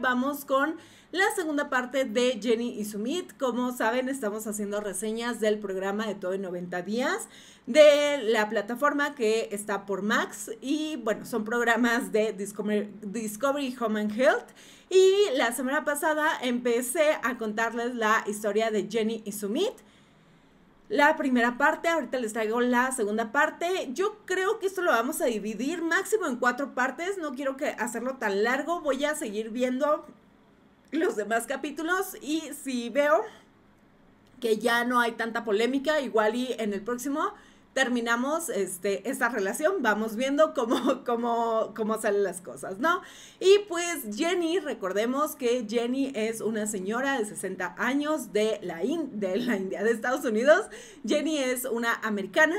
vamos con la segunda parte de Jenny y Sumit. Como saben, estamos haciendo reseñas del programa de todo en 90 días de la plataforma que está por Max y bueno, son programas de Discovery, Home and Health. Y la semana pasada empecé a contarles la historia de Jenny y Sumit la primera parte, ahorita les traigo la segunda parte. Yo creo que esto lo vamos a dividir máximo en cuatro partes, no quiero que hacerlo tan largo, voy a seguir viendo los demás capítulos y si veo que ya no hay tanta polémica, igual y en el próximo terminamos este, esta relación, vamos viendo cómo, cómo, salen las cosas, ¿no? Y pues Jenny, recordemos que Jenny es una señora de 60 años de la, de la India, de Estados Unidos. Jenny es una americana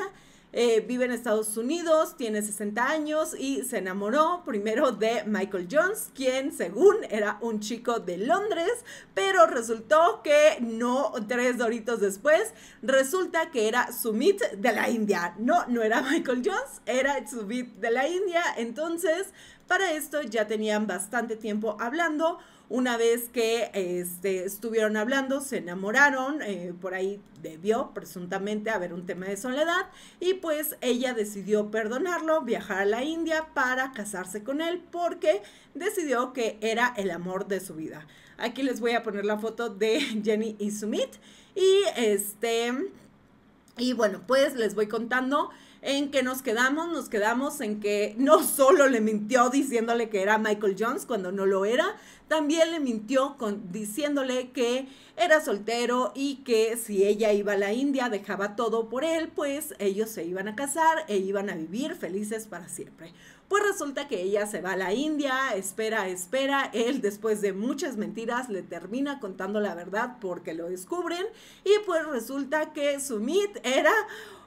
eh, vive en Estados Unidos, tiene 60 años y se enamoró primero de Michael Jones, quien según era un chico de Londres, pero resultó que no, tres doritos después, resulta que era Sumit de la India. No, no era Michael Jones, era Sumit de la India. Entonces, para esto ya tenían bastante tiempo hablando una vez que este, estuvieron hablando, se enamoraron, eh, por ahí debió presuntamente haber un tema de soledad y pues ella decidió perdonarlo, viajar a la India para casarse con él porque decidió que era el amor de su vida. Aquí les voy a poner la foto de Jenny y Sumit y este y bueno, pues les voy contando en qué nos quedamos. Nos quedamos en que no solo le mintió diciéndole que era Michael Jones cuando no lo era, también le mintió con, diciéndole que era soltero y que si ella iba a la India, dejaba todo por él, pues ellos se iban a casar e iban a vivir felices para siempre. Pues resulta que ella se va a la India, espera, espera, él después de muchas mentiras le termina contando la verdad porque lo descubren y pues resulta que Sumit era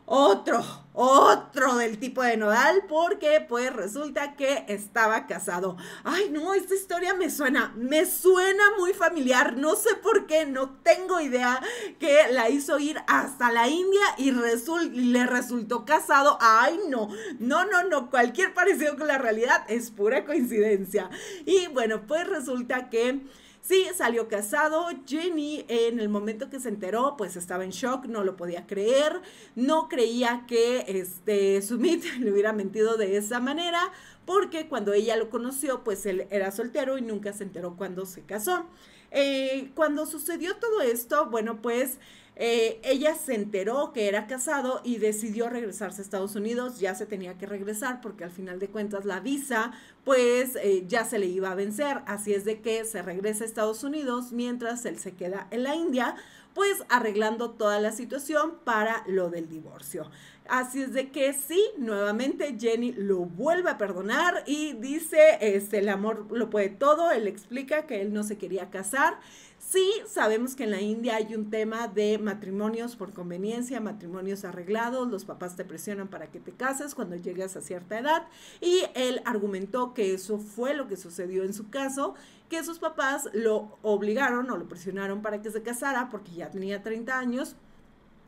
otro, otro del tipo de nodal, porque pues resulta que estaba casado. Ay, no, esta historia me suena, me suena muy familiar, no sé por qué, no tengo idea que la hizo ir hasta la India y, le resultó casado. Ay, no, no, no, no, cualquier parecido con la realidad es pura coincidencia. Y bueno, pues resulta que... Sí, salió casado. Jenny en el momento que se enteró, pues estaba en shock, no lo podía creer, no creía que este Sumit le hubiera mentido de esa manera, porque cuando ella lo conoció, pues él era soltero y nunca se enteró cuando se casó. Eh, cuando sucedió todo esto, bueno, pues eh, ella se enteró que era casado y decidió regresarse a Estados Unidos, ya se tenía que regresar porque al final de cuentas la visa pues eh, ya se le iba a vencer, así es de que se regresa a Estados Unidos mientras él se queda en la India, pues arreglando toda la situación para lo del divorcio. Así es de que sí, nuevamente Jenny lo vuelve a perdonar y dice, este, el amor lo puede todo, él explica que él no se quería casar. Sí, sabemos que en la India hay un tema de matrimonios por conveniencia, matrimonios arreglados, los papás te presionan para que te cases cuando llegas a cierta edad y él argumentó que eso fue lo que sucedió en su caso, que sus papás lo obligaron o lo presionaron para que se casara porque ya tenía 30 años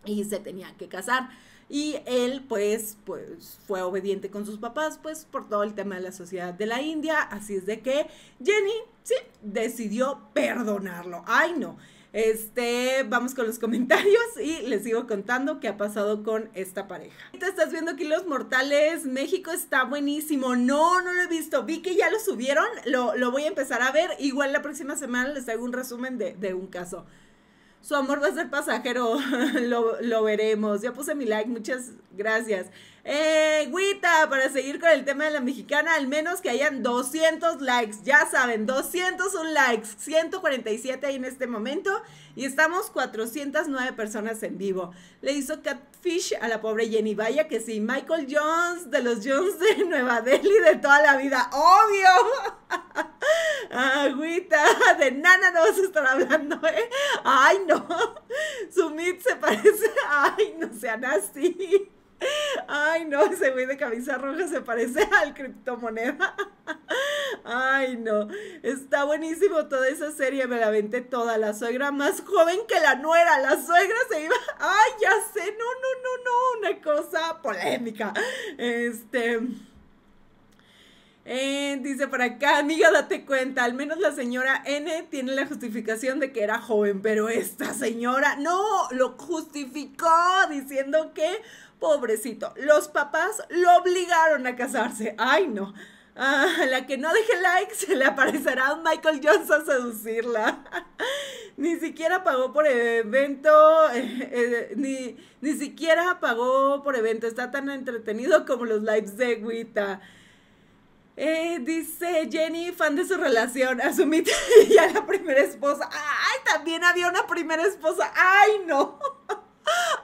y se tenía que casar. Y él, pues, pues, fue obediente con sus papás, pues, por todo el tema de la sociedad de la India. Así es de que Jenny, sí, decidió perdonarlo. Ay, no. Este, vamos con los comentarios y les sigo contando qué ha pasado con esta pareja. Te estás viendo aquí Los Mortales, México está buenísimo. No, no lo he visto. Vi que ya lo subieron, lo, voy a empezar a ver. Igual la próxima semana les hago un resumen de, de un caso su amor va a ser pasajero, lo, veremos. Ya puse mi like, muchas gracias. Eh, Guita, para seguir con el tema de la mexicana, al menos que hayan 200 likes, ya saben, 201 likes, 147 ahí en este momento y estamos 409 personas en vivo. Le hizo catfish a la pobre Jenny, vaya que sí, Michael Jones de los Jones de Nueva Delhi de toda la vida, obvio. Agüita, ah, de nana no vas a estar hablando, ¿eh? Ay, no, mit se parece, ay, no sean así. Ay, no, ese güey de camisa roja se parece al criptomoneda. Ay, no. Está buenísimo toda esa serie, me la vente toda. La suegra más joven que la nuera. La suegra se iba. Ay, ya sé, no, no, no, no. Una cosa polémica. Este. Eh, dice para acá, amiga, date cuenta, al menos la señora N tiene la justificación de que era joven, pero esta señora no, lo justificó diciendo que, pobrecito, los papás lo obligaron a casarse. Ay, no. a ah, la que no deje like se le aparecerá a Michael Johnson a seducirla. ni siquiera pagó por evento, eh, eh, ni, ni siquiera pagó por evento. Está tan entretenido como los lives de Guita. Eh, dice Jenny, fan de su relación, asumí ya la primera esposa. ¡Ay, también había una primera esposa! ¡Ay, no!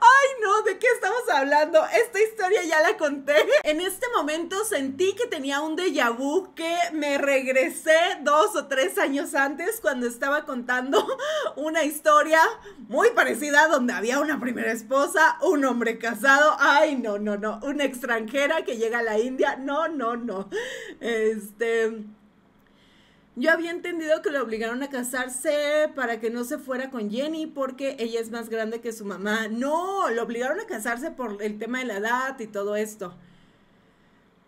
Ay, no, ¿de qué estamos hablando? Esta historia ya la conté. En este momento sentí que tenía un déjà vu que me regresé dos o tres años antes cuando estaba contando una historia muy parecida donde había una primera esposa, un hombre casado. Ay, no, no, no. Una extranjera que llega a la India. No, no, no. Este. Yo había entendido que lo obligaron a casarse para que no se fuera con Jenny porque ella es más grande que su mamá. No, lo obligaron a casarse por el tema de la edad y todo esto.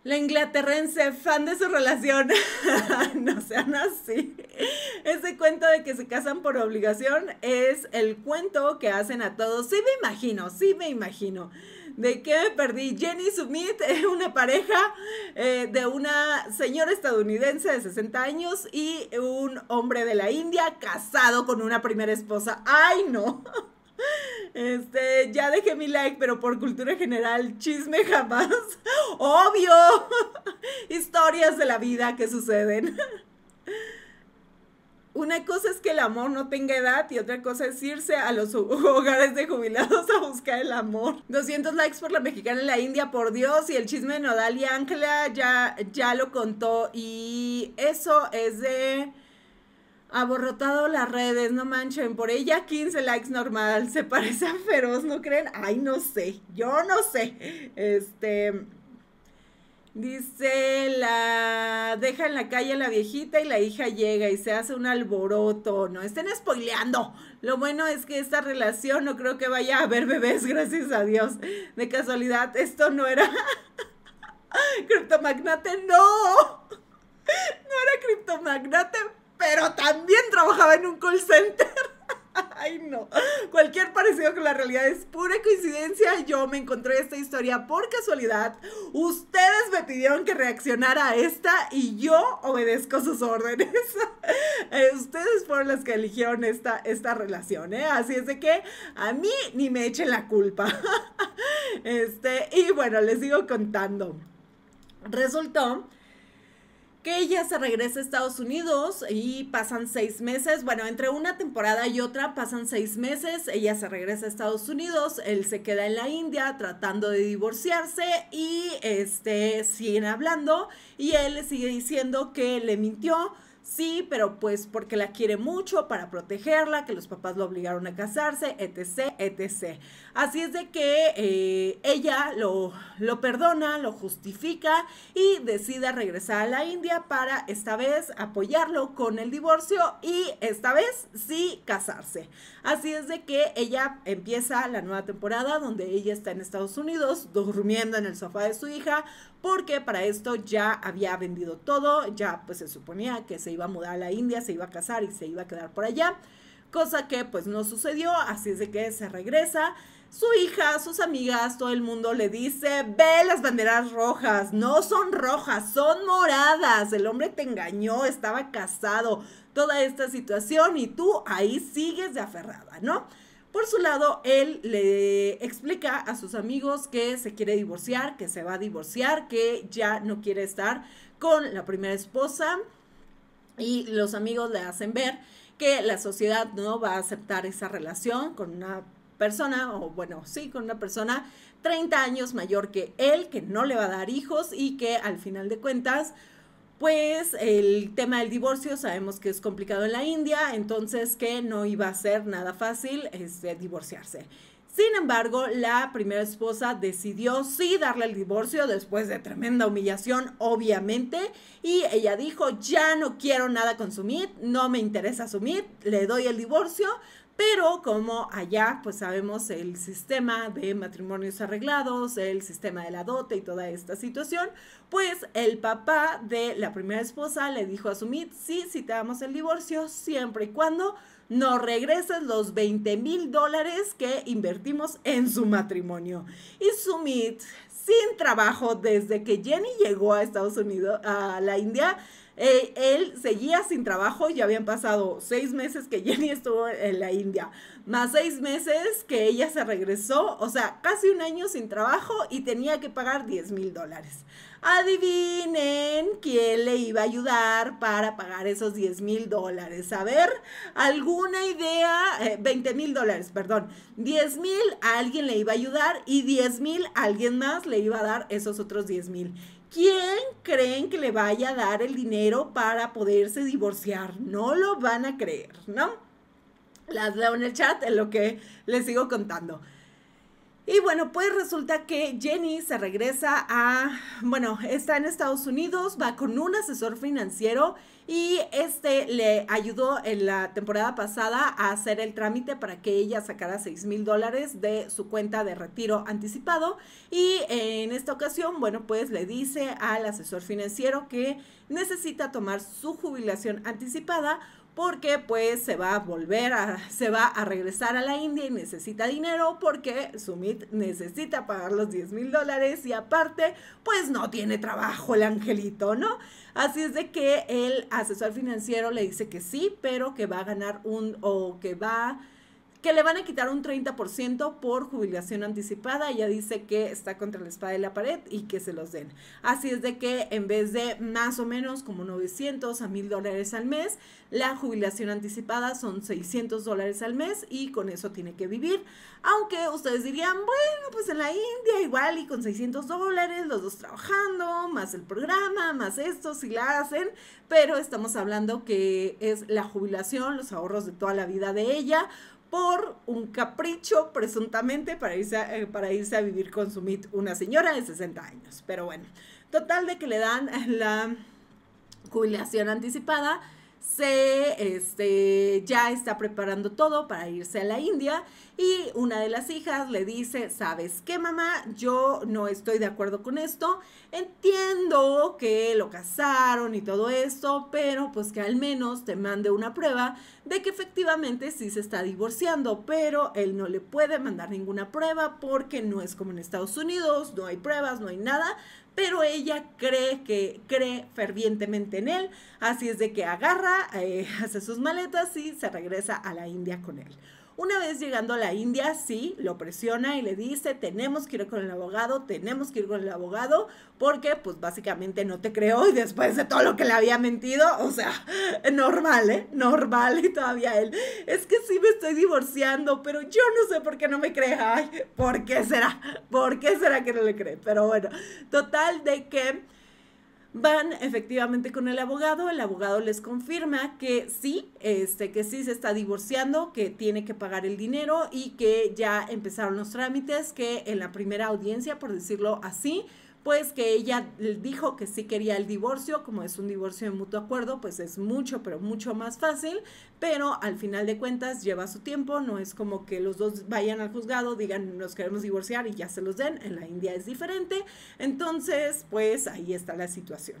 La inglaterrense, fan de su relación. no sean así. Ese cuento de que se casan por obligación es el cuento que hacen a todos. Sí me imagino, sí me imagino. ¿De qué me perdí? Jenny Sumit, una pareja eh, de una señora estadounidense de 60 años y un hombre de la India casado con una primera esposa. ¡Ay, no! Este, ya dejé mi like, pero por cultura general, chisme jamás. Obvio. Historias de la vida que suceden una cosa es que el amor no tenga edad y otra cosa es irse a los hogares de jubilados a buscar el amor. 200 likes por la mexicana en la India, por Dios, y el chisme de Nodal y Ángela ya, ya lo contó. Y eso es de aborrotado las redes, no manchen, por ella 15 likes normal, se parece Feroz, ¿no creen? Ay, no sé, yo no sé. Este, Dice, la deja en la calle a la viejita y la hija llega y se hace un alboroto. No estén spoileando. Lo bueno es que esta relación no creo que vaya a haber bebés, gracias a Dios. De casualidad, esto no era... criptomagnate, no. No era criptomagnate, pero también trabajaba en un call center. Ay, no. Cualquier parecido con la realidad es pura coincidencia. Yo me encontré esta historia por casualidad. Ustedes me pidieron que reaccionara a esta y yo obedezco sus órdenes. Eh, ustedes fueron las que eligieron esta, esta relación, ¿eh? Así es de que a mí ni me echen la culpa. Este, y bueno, les sigo contando. Resultó que ella se regresa a Estados Unidos y pasan seis meses, bueno, entre una temporada y otra pasan seis meses, ella se regresa a Estados Unidos, él se queda en la India tratando de divorciarse y este, siguen hablando y él sigue diciendo que le mintió Sí, pero pues porque la quiere mucho, para protegerla, que los papás lo obligaron a casarse, etc., etc. Así es de que eh, ella lo, lo perdona, lo justifica y decide regresar a la India para esta vez apoyarlo con el divorcio y esta vez sí casarse. Así es de que ella empieza la nueva temporada donde ella está en Estados Unidos durmiendo en el sofá de su hija, porque para esto ya había vendido todo, ya pues se suponía que se iba a mudar a la India, se iba a casar y se iba a quedar por allá, cosa que pues no sucedió, así es de que se regresa. Su hija, sus amigas, todo el mundo le dice, ve las banderas rojas, no son rojas, son moradas, el hombre te engañó, estaba casado, toda esta situación y tú ahí sigues de aferrada, ¿no? Por su lado, él le explica a sus amigos que se quiere divorciar, que se va a divorciar, que ya no quiere estar con la primera esposa y los amigos le hacen ver que la sociedad no va a aceptar esa relación con una persona, o bueno, sí, con una persona 30 años mayor que él, que no le va a dar hijos y que al final de cuentas pues el tema del divorcio sabemos que es complicado en la India, entonces que no iba a ser nada fácil este, divorciarse. Sin embargo, la primera esposa decidió sí darle el divorcio después de tremenda humillación, obviamente, y ella dijo, ya no quiero nada con Sumit, no me interesa Sumit, le doy el divorcio, pero como allá, pues sabemos el sistema de matrimonios arreglados, el sistema de la dote y toda esta situación, pues el papá de la primera esposa le dijo a Sumit, sí, si te damos el divorcio siempre y cuando nos regreses los 20 mil dólares que invertimos en su matrimonio. Y Sumit, sin trabajo desde que Jenny llegó a Estados Unidos, a la India, él, seguía sin trabajo, ya habían pasado seis meses que Jenny estuvo en la India, más seis meses que ella se regresó, o sea, casi un año sin trabajo y tenía que pagar 10 mil dólares. Adivinen quién le iba a ayudar para pagar esos 10 mil dólares. A ver, alguna idea, 20 eh, mil dólares, perdón. 10 mil a alguien le iba a ayudar y 10 mil a alguien más le iba a dar esos otros 10 mil. ¿Quién creen que le vaya a dar el dinero para poderse divorciar? No lo van a creer, ¿no? Las leo en el chat en lo que les sigo contando. Y bueno, pues resulta que Jenny se regresa a, bueno, está en Estados Unidos, va con un asesor financiero y este le ayudó en la temporada pasada a hacer el trámite para que ella sacara 6 mil dólares de su cuenta de retiro anticipado y en esta ocasión, bueno, pues le dice al asesor financiero que necesita tomar su jubilación anticipada porque pues se va a volver a, se va a regresar a la India y necesita dinero porque Sumit necesita pagar los 10 mil dólares y aparte pues no tiene trabajo el angelito, ¿no? Así es de que el asesor financiero le dice que sí, pero que va a ganar un o que va que le van a quitar un 30% por jubilación anticipada. Ella dice que está contra la espada de la pared y que se los den. Así es de que en vez de más o menos como 900 a 1000 dólares al mes, la jubilación anticipada son 600 dólares al mes y con eso tiene que vivir. Aunque ustedes dirían, bueno, pues en la India igual y con 600 dólares, los dos trabajando, más el programa, más esto, si la hacen. Pero estamos hablando que es la jubilación, los ahorros de toda la vida de ella por un capricho, presuntamente, para irse a, eh, para irse a vivir con su una señora de 60 años. Pero bueno, total de que le dan la jubilación anticipada se este, ya está preparando todo para irse a la India y una de las hijas le dice, ¿sabes qué mamá? Yo no estoy de acuerdo con esto, entiendo que lo casaron y todo esto, pero pues que al menos te mande una prueba de que efectivamente sí se está divorciando, pero él no le puede mandar ninguna prueba porque no es como en Estados Unidos, no hay pruebas, no hay nada, pero ella cree que cree fervientemente en él, así es de que agarra, eh, hace sus maletas y se regresa a la India con él. Una vez llegando a la India, sí, lo presiona y le dice, tenemos que ir con el abogado, tenemos que ir con el abogado, porque pues básicamente no te creo y después de todo lo que le había mentido, o sea, normal, ¿eh? Normal y todavía él, es que sí me estoy divorciando, pero yo no sé por qué no me cree, ay, ¿por qué será? ¿Por qué será que no le cree? Pero bueno, total de que... Van efectivamente con el abogado, el abogado les confirma que sí, este, que sí se está divorciando, que tiene que pagar el dinero y que ya empezaron los trámites, que en la primera audiencia, por decirlo así, pues que ella dijo que sí quería el divorcio, como es un divorcio de mutuo acuerdo, pues es mucho, pero mucho más fácil, pero al final de cuentas lleva su tiempo, no es como que los dos vayan al juzgado, digan nos queremos divorciar y ya se los den, en la India es diferente, entonces pues ahí está la situación.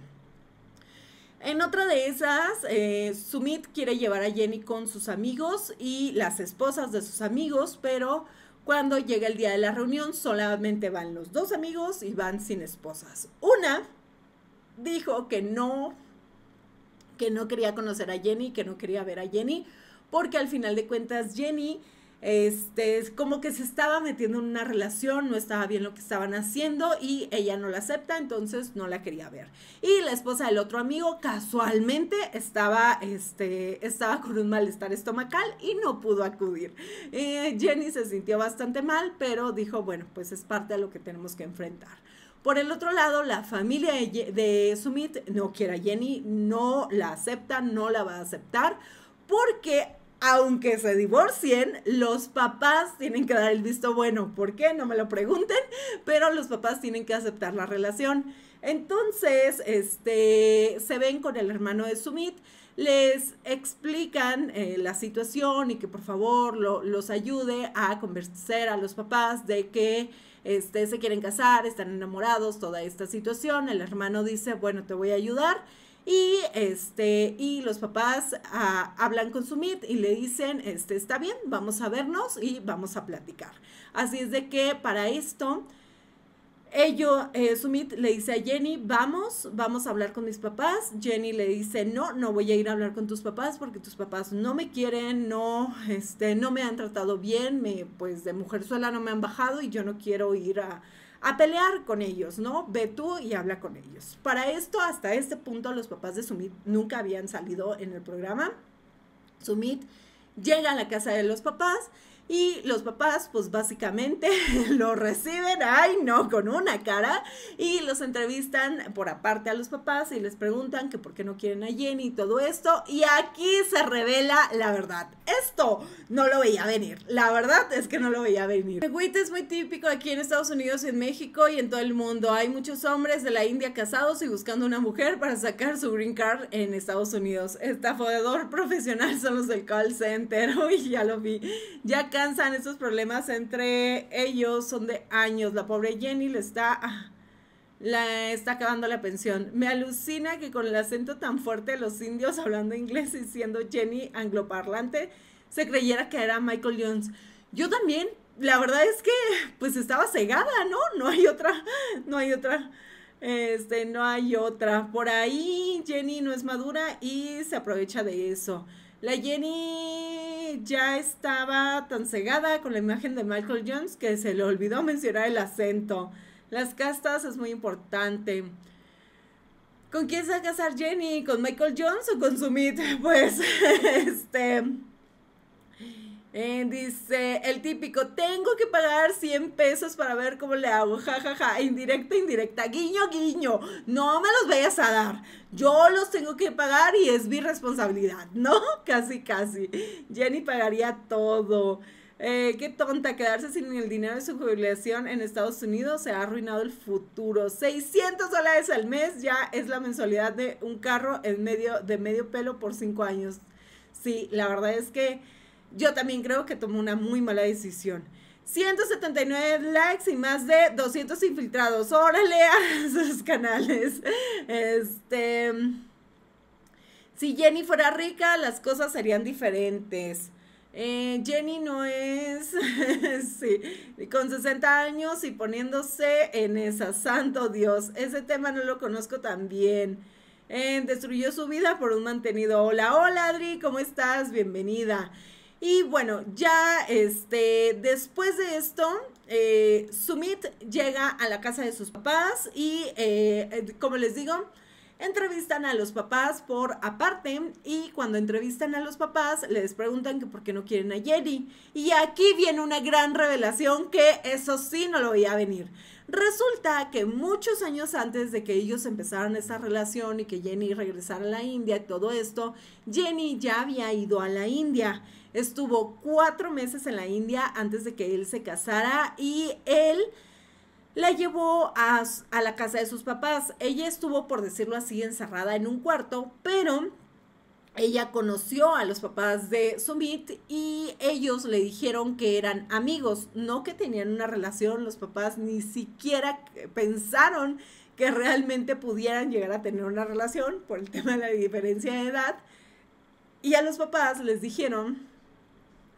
En otra de esas, eh, Sumit quiere llevar a Jenny con sus amigos y las esposas de sus amigos, pero cuando llega el día de la reunión, solamente van los dos amigos y van sin esposas. Una dijo que no, que no quería conocer a Jenny, que no quería ver a Jenny, porque al final de cuentas Jenny este, es como que se estaba metiendo en una relación, no estaba bien lo que estaban haciendo y ella no la acepta, entonces no la quería ver. Y la esposa del otro amigo casualmente estaba, este, estaba con un malestar estomacal y no pudo acudir. Eh, Jenny se sintió bastante mal, pero dijo, bueno, pues es parte de lo que tenemos que enfrentar. Por el otro lado, la familia de, de Sumit no quiere a Jenny, no la acepta, no la va a aceptar porque aunque se divorcien, los papás tienen que dar el visto bueno. ¿Por qué? No me lo pregunten, pero los papás tienen que aceptar la relación. Entonces, este, se ven con el hermano de Sumit, les explican eh, la situación y que por favor los ayude a convencer a los papás de que este, se quieren casar, están enamorados, toda esta situación. El hermano dice, bueno, te voy a ayudar. Y, este, y los papás ah, hablan con Sumit y le dicen, este, está bien, vamos a vernos y vamos a platicar. Así es de que para esto... Ello, eh, Sumit le dice a Jenny, vamos, vamos a hablar con mis papás. Jenny le dice, no, no voy a ir a hablar con tus papás porque tus papás no me quieren, no, este, no me han tratado bien, me, pues de mujer sola no me han bajado y yo no quiero ir a, a pelear con ellos, ¿no? Ve tú y habla con ellos. Para esto, hasta este punto, los papás de Sumit nunca habían salido en el programa. Sumit llega a la casa de los papás y los papás, pues básicamente lo reciben, ay no, con una cara, y los entrevistan por aparte a los papás y les preguntan que por qué no quieren a Jenny y todo esto. Y aquí se revela la verdad. Esto no lo veía venir. La verdad es que no lo veía venir. El es muy típico aquí en Estados Unidos, y en México y en todo el mundo. Hay muchos hombres de la India casados y buscando una mujer para sacar su green card en Estados Unidos. Estafador profesional son los del call center. Uy, ya lo vi. Ya estos problemas entre ellos, son de años. La pobre Jenny le está, ah, está acabando la pensión. Me alucina que con el acento tan fuerte de los indios hablando inglés y siendo Jenny angloparlante, se creyera que era Michael Jones. Yo también, la verdad es que pues estaba cegada, ¿no? No hay otra, no hay otra. Este, no hay otra. Por ahí Jenny no es madura y se aprovecha de eso. La Jenny ya estaba tan cegada con la imagen de Michael Jones que se le olvidó mencionar el acento. Las castas es muy importante. ¿Con quién se va a casar Jenny? ¿Con Michael Jones o con Sumit? Pues, este, eh, dice el típico, tengo que pagar 100 pesos para ver cómo le hago. jajaja, ja, ja. Indirecta, indirecta. Guiño, guiño. No me los vayas a dar. Yo los tengo que pagar y es mi responsabilidad, ¿no? Casi, casi. Jenny pagaría todo. Eh, qué tonta, quedarse sin el dinero de su jubilación en Estados Unidos se ha arruinado el futuro. 600 dólares al mes ya es la mensualidad de un carro en medio, de medio pelo por 5 años. Sí, la verdad es que yo también creo que tomó una muy mala decisión. 179 likes y más de 200 infiltrados. Órale a sus canales. Este. Si Jenny fuera rica, las cosas serían diferentes. Eh, Jenny no es, sí, con 60 años y poniéndose en esa, santo Dios, ese tema no lo conozco tan bien. Eh, destruyó su vida por un mantenido. Hola, hola Adri, ¿cómo estás? Bienvenida. Y bueno, ya este, después de esto, eh, Sumit llega a la casa de sus papás y, eh, eh, como les digo, Entrevistan a los papás por aparte y cuando entrevistan a los papás les preguntan que por qué no quieren a Jenny. Y aquí viene una gran revelación que eso sí no lo veía venir. Resulta que muchos años antes de que ellos empezaran esa relación y que Jenny regresara a la India y todo esto, Jenny ya había ido a la India. Estuvo cuatro meses en la India antes de que él se casara y él la llevó a, la casa de sus papás. Ella estuvo, por decirlo así, encerrada en un cuarto, pero ella conoció a los papás de Sumit y ellos le dijeron que eran amigos, no que tenían una relación, los papás ni siquiera pensaron que realmente pudieran llegar a tener una relación por el tema de la diferencia de edad. Y a los papás les dijeron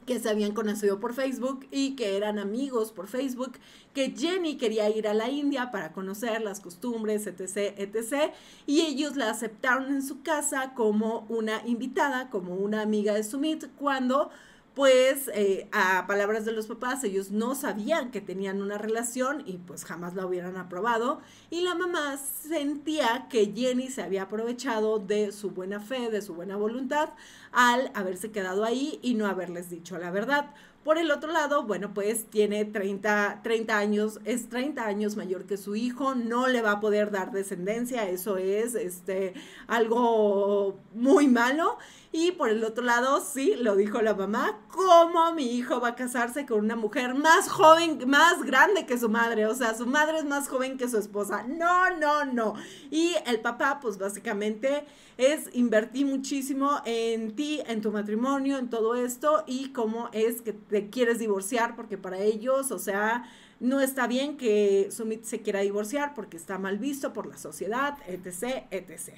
que se habían conocido por Facebook y que eran amigos por Facebook, que Jenny quería ir a la India para conocer las costumbres, etc., etc., y ellos la aceptaron en su casa como una invitada, como una amiga de Sumit, cuando pues eh, a palabras de los papás, ellos no sabían que tenían una relación y pues jamás la hubieran aprobado. Y la mamá sentía que Jenny se había aprovechado de su buena fe, de su buena voluntad, al haberse quedado ahí y no haberles dicho la verdad. Por el otro lado, bueno, pues tiene 30, 30 años, es 30 años mayor que su hijo, no le va a poder dar descendencia, eso es este, algo muy malo. Y por el otro lado, sí, lo dijo la mamá, ¿cómo mi hijo va a casarse con una mujer más joven, más grande que su madre? O sea, su madre es más joven que su esposa. No, no, no. Y el papá, pues básicamente es invertir muchísimo en ti, en tu matrimonio, en todo esto y cómo es que te quieres divorciar porque para ellos, o sea, no está bien que Sumit se quiera divorciar porque está mal visto por la sociedad, etc., etc.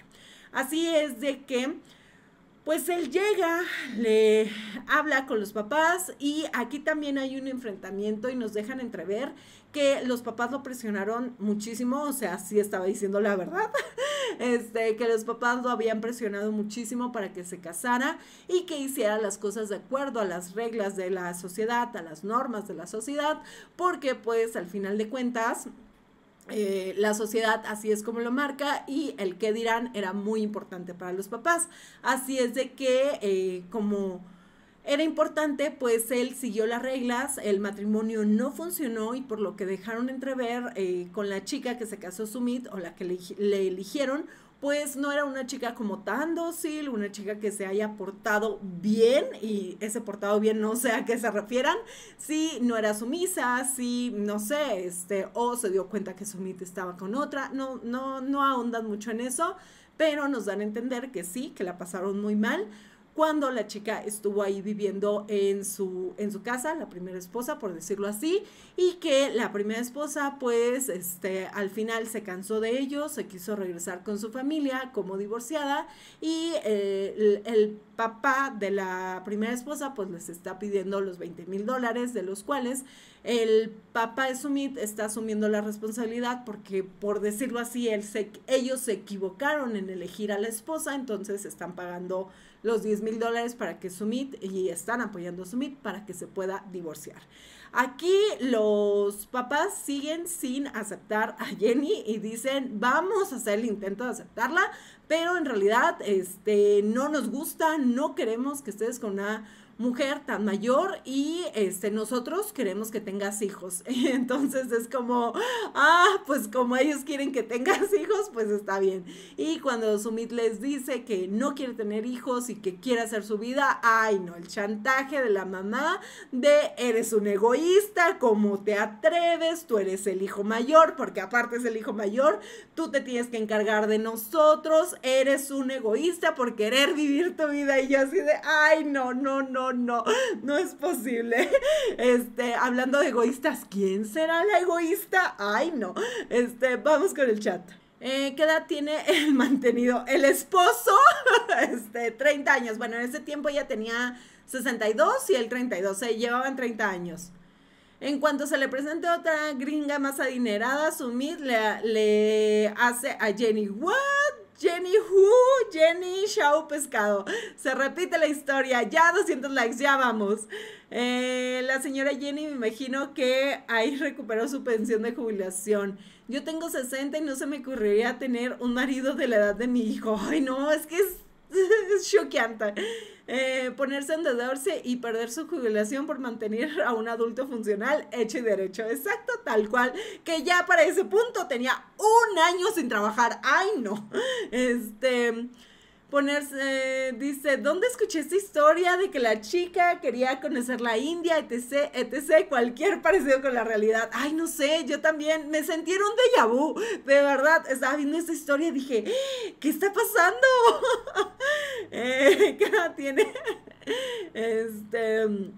Así es de que, pues él llega, le habla con los papás y aquí también hay un enfrentamiento y nos dejan entrever que los papás lo presionaron muchísimo, o sea, sí estaba diciendo la verdad, este, que los papás lo habían presionado muchísimo para que se casara y que hiciera las cosas de acuerdo a las reglas de la sociedad, a las normas de la sociedad, porque pues al final de cuentas... Eh, la sociedad así es como lo marca y el que dirán era muy importante para los papás. Así es de que eh, como era importante, pues él siguió las reglas, el matrimonio no funcionó y por lo que dejaron entrever eh, con la chica que se casó Sumit o la que le, eligieron, pues no era una chica como tan dócil, una chica que se haya portado bien y ese portado bien no sé a qué se refieran, si no era sumisa, si no sé, este, o se dio cuenta que Sumit estaba con otra, no, no, no ahondan mucho en eso, pero nos dan a entender que sí, que la pasaron muy mal cuando la chica estuvo ahí viviendo en su, en su casa, la primera esposa, por decirlo así, y que la primera esposa, pues, este, al final se cansó de ellos, se quiso regresar con su familia como divorciada, y eh, el, papá de la primera esposa, pues, les está pidiendo los 20 mil dólares, de los cuales el papá de Sumit está asumiendo la responsabilidad porque, por decirlo así, él se, ellos se equivocaron en elegir a la esposa, entonces están pagando los 10 mil dólares para que Sumit, y están apoyando a Sumit para que se pueda divorciar. Aquí los papás siguen sin aceptar a Jenny y dicen, vamos a hacer el intento de aceptarla, pero en realidad este, no nos gusta, no queremos que estés con una mujer tan mayor y este, nosotros queremos que tengas hijos. Entonces es como, ah, pues como ellos quieren que tengas hijos, pues está bien. Y cuando Sumit les dice que no quiere tener hijos y que quiere hacer su vida, ay no, el chantaje de la mamá de eres un egoísta, como te atreves, tú eres el hijo mayor, porque aparte es el hijo mayor, tú te tienes que encargar de nosotros, eres un egoísta por querer vivir tu vida y yo así de, ay no, no, no, no, no, es posible. Este, hablando de egoístas, ¿quién será la egoísta? Ay, no. Este, vamos con el chat. Eh, ¿Qué edad tiene el mantenido? El esposo, este, 30 años. Bueno, en ese tiempo ya tenía 62 y él 32, se llevaban 30 años. En cuanto se le presente otra gringa más adinerada, Sumit le, le hace a Jenny, ¿what? Jenny who, Jenny Shao Pescado. Se repite la historia, ya 200 likes, ya vamos. Eh, la señora Jenny me imagino que ahí recuperó su pensión de jubilación. Yo tengo 60 y no se me ocurriría tener un marido de la edad de mi hijo. Ay, no, es que es es eh, ponerse en endeudarse y perder su jubilación por mantener a un adulto funcional hecho y derecho. Exacto, tal cual. Que ya para ese punto tenía un año sin trabajar. Ay, no. Este ponerse, dice, ¿dónde escuché esta historia de que la chica quería conocer la India, etc., etc., cualquier parecido con la realidad? Ay, no sé, yo también me sentí un déjà vu, de verdad, estaba viendo esta historia y dije, ¿qué está pasando? Eh, ¿Qué tiene? Este.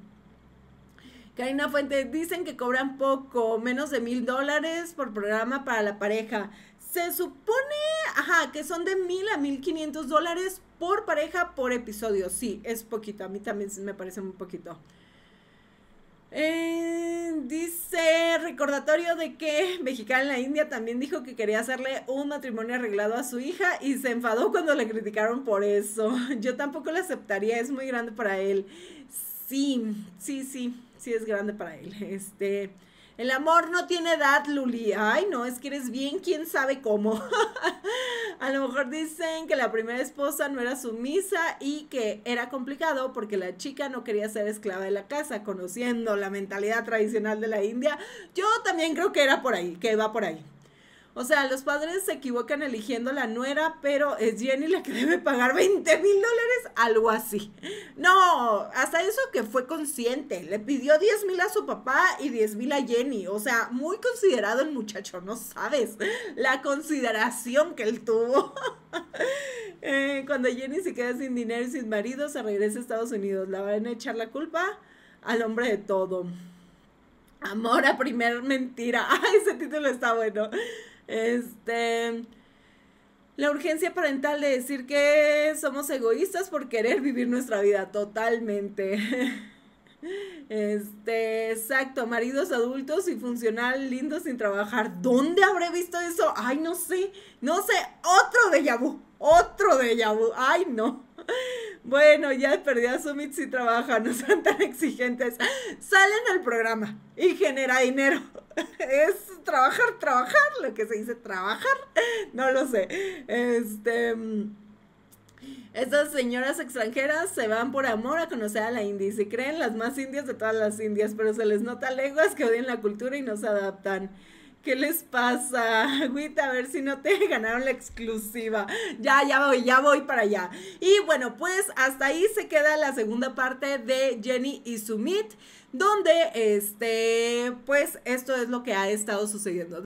Karina fuente dicen que cobran poco, menos de mil dólares por programa para la pareja. Se supone, ajá, que son de mil a mil quinientos dólares por pareja por episodio. Sí, es poquito, a mí también me parece muy poquito. Eh, dice recordatorio de que mexicana en la India también dijo que quería hacerle un matrimonio arreglado a su hija y se enfadó cuando le criticaron por eso. Yo tampoco lo aceptaría, es muy grande para él. Sí, sí, sí, sí es grande para él. Este, el amor no tiene edad, Luli. Ay, no, es que eres bien, quién sabe cómo. a lo mejor dicen que la primera esposa no era sumisa y que era complicado porque la chica no quería ser esclava de la casa, conociendo la mentalidad tradicional de la India. Yo también creo que era por ahí, que va por ahí. O sea, los padres se equivocan eligiendo la nuera, pero es Jenny la que debe pagar 20 mil dólares, algo así. No, hasta eso que fue consciente. Le pidió 10 mil a su papá y 10 mil a Jenny. O sea, muy considerado el muchacho, no sabes la consideración que él tuvo. Eh, cuando Jenny se queda sin dinero y sin marido, se regresa a Estados Unidos. La van a echar la culpa al hombre de todo. Amor a primer mentira. Ay, ese título está bueno. Este. La urgencia parental de decir que somos egoístas por querer vivir nuestra vida totalmente. Este, exacto, maridos adultos y funcional, lindo sin trabajar. ¿Dónde habré visto eso? Ay, no sé, no sé, otro de Yabu, otro de Yabu, ay, no. Bueno, ya perdí a Summit si trabaja, no son tan exigentes. Salen al programa y genera dinero. Es trabajar, trabajar, lo que se dice trabajar, no lo sé. Este. Mm, estas señoras extranjeras se van por amor a conocer a la India y se creen las más indias de todas las indias, pero se les nota lenguas que odian la cultura y no se adaptan. ¿Qué les pasa? Agüita, a ver si no te ganaron la exclusiva. Ya, ya voy, ya voy para allá. Y bueno, pues hasta ahí se queda la segunda parte de Jenny y Sumit, donde este, pues esto es lo que ha estado sucediendo.